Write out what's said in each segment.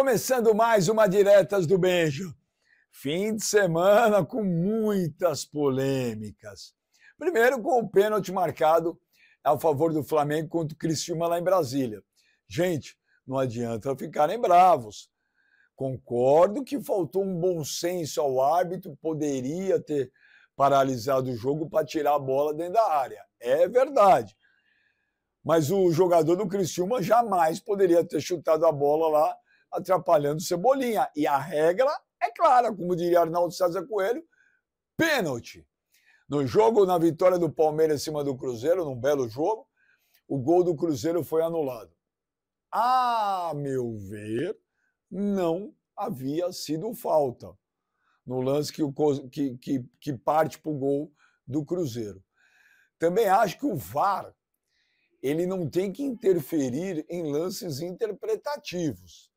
Começando mais uma Diretas do Beijo. Fim de semana com muitas polêmicas. Primeiro, com o pênalti marcado a favor do Flamengo contra o Criciúma lá em Brasília. Gente, não adianta ficarem bravos. Concordo que faltou um bom senso ao árbitro, poderia ter paralisado o jogo para tirar a bola dentro da área. É verdade. Mas o jogador do Criciúma jamais poderia ter chutado a bola lá atrapalhando o Cebolinha. E a regra é clara, como diria Arnaldo César Coelho, pênalti. No jogo, na vitória do Palmeiras em cima do Cruzeiro, num belo jogo, o gol do Cruzeiro foi anulado. A meu ver, não havia sido falta no lance que, o, que, que, que parte para o gol do Cruzeiro. Também acho que o VAR ele não tem que interferir em lances interpretativos.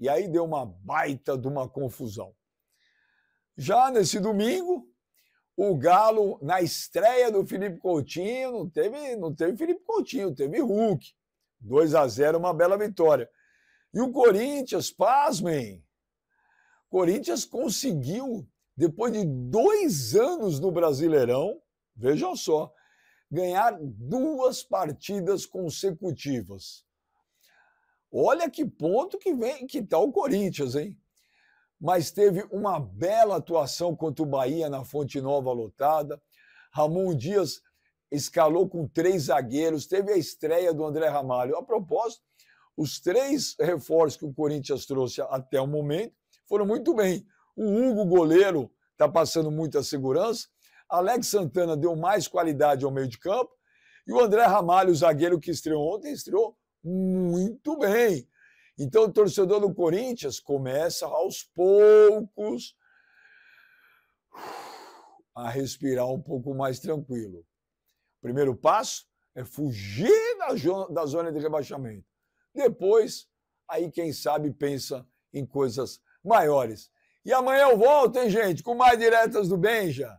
E aí deu uma baita de uma confusão. Já nesse domingo, o Galo, na estreia do Felipe Coutinho, não teve, não teve Felipe Coutinho, teve Hulk. 2 a 0 uma bela vitória. E o Corinthians, pasmem, Corinthians conseguiu, depois de dois anos no Brasileirão, vejam só, ganhar duas partidas consecutivas. Olha que ponto que vem, que tá o Corinthians, hein? Mas teve uma bela atuação contra o Bahia na Fonte Nova lotada. Ramon Dias escalou com três zagueiros, teve a estreia do André Ramalho. A propósito, os três reforços que o Corinthians trouxe até o momento foram muito bem. O Hugo, goleiro, está passando muita segurança. Alex Santana deu mais qualidade ao meio de campo. E o André Ramalho, o zagueiro que estreou ontem, estreou muito bem. Então o torcedor do Corinthians começa aos poucos a respirar um pouco mais tranquilo. O primeiro passo é fugir da zona de rebaixamento. Depois, aí quem sabe pensa em coisas maiores. E amanhã eu volto, hein, gente, com mais diretas do Benja.